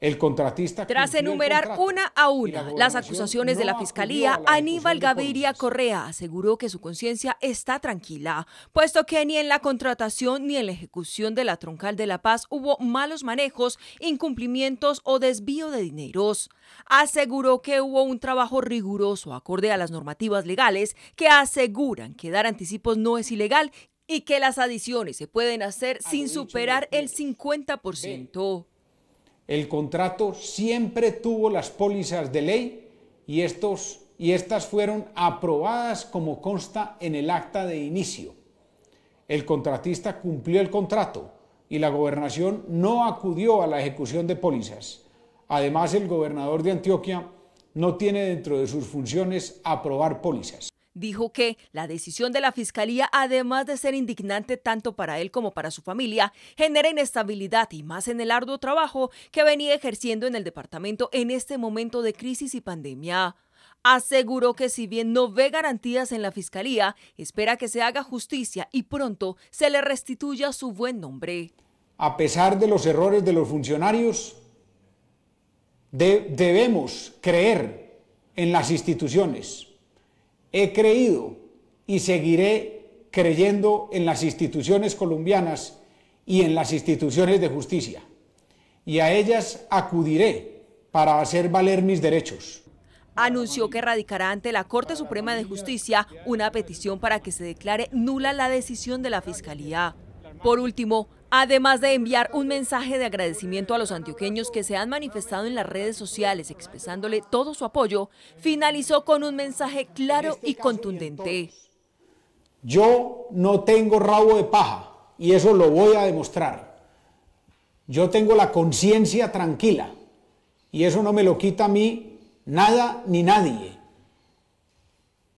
El contratista. Tras enumerar una a una las acusaciones de la fiscalía, Aníbal Gaviria Correa aseguró que su conciencia está tranquila, puesto que ni en la contratación ni en la ejecución de la troncal de La Paz hubo malos manejos, incumplimientos o desvío de dineros. Aseguró que hubo un trabajo riguroso acorde a las normativas legales que aseguran que dar anticipos no es ilegal y que las adiciones se pueden hacer sin superar el 50% el contrato siempre tuvo las pólizas de ley y, estos, y estas fueron aprobadas como consta en el acta de inicio. El contratista cumplió el contrato y la gobernación no acudió a la ejecución de pólizas. Además, el gobernador de Antioquia no tiene dentro de sus funciones aprobar pólizas dijo que la decisión de la Fiscalía, además de ser indignante tanto para él como para su familia, genera inestabilidad y más en el arduo trabajo que venía ejerciendo en el departamento en este momento de crisis y pandemia aseguró que si bien no ve garantías en la Fiscalía, espera que se haga justicia y pronto se le restituya su buen nombre. A pesar de los errores de los funcionarios, debemos creer en las instituciones he creído y seguiré creyendo en las instituciones colombianas y en las instituciones de justicia, y a ellas acudiré para hacer valer mis derechos anunció que radicará ante la Corte Suprema de Justicia una petición para que se declare nula la decisión de la Fiscalía. Por último, Además de enviar un mensaje de agradecimiento a los antioqueños que se han manifestado en las redes sociales expresándole todo su apoyo, finalizó con un mensaje claro y contundente. Yo no tengo rabo de paja y eso lo voy a demostrar. Yo tengo la conciencia tranquila y eso no me lo quita a mí nada ni nadie.